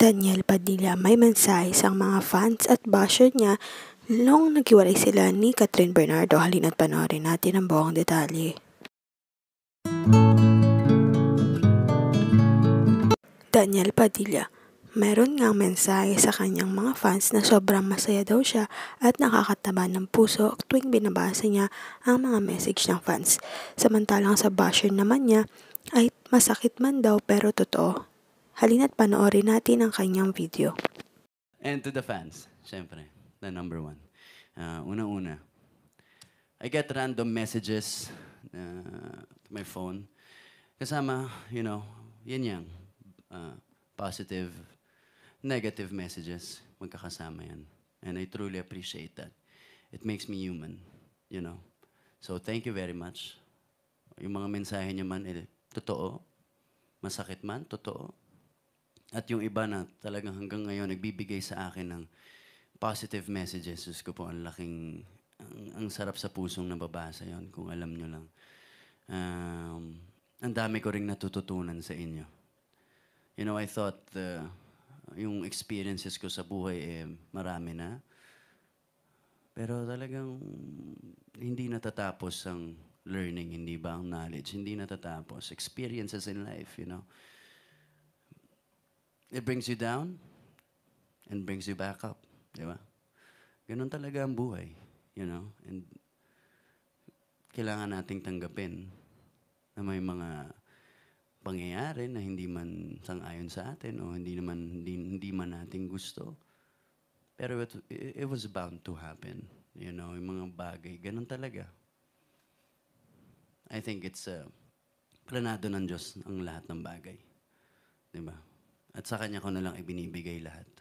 Daniel Padilla may mensahe sa mga fans at basher niya nung naghiwalay sila ni Catherine Bernardo. Halina't panoorin natin ang buong detalye. Daniel Padilla Meron ngang mensahe sa kanyang mga fans na sobrang masaya daw siya at nakakataba ng puso tuwing binabasa niya ang mga message ng fans. Samantalang sa basher naman niya ay masakit man daw pero totoo halina't panoorin natin ang kanyang video. And to the fans, syempre, the number one. Uh, Una-una, I get random messages uh, ah, to my phone. Kasama, you know, yan yan. Uh, positive, negative messages. Magkakasama yan. And I truly appreciate that. It makes me human, you know. So thank you very much. Yung mga mensahe niya man, eh, totoo. Masakit man, totoo. At yung iba na talagang hanggang ngayon nagbibigay sa akin ng positive messages. Diyos ko po, ang laking, ang, ang sarap sa pusong nababasa yon kung alam nyo lang. Um, ang dami ko rin natututunan sa inyo. You know, I thought the, uh, yung experiences ko sa buhay, eh, marami na. Pero talagang hindi natatapos ang learning, hindi ba ang knowledge, hindi natatapos. Experiences in life, you know. It brings you down and brings you back up. Di ba? Ganun talaga ang buhay. You know? And kailangan nating tanggapin na may mga pangyayari na hindi man sang-ayon sa atin o hindi naman hindi, hindi man nating gusto. Pero it, it was bound to happen. You know, yung mga bagay, ganun talaga. I think it's uh, planado ng Diyos ang lahat ng bagay. Di ba? At sa Kanya ko na lang ibinibigay lahat.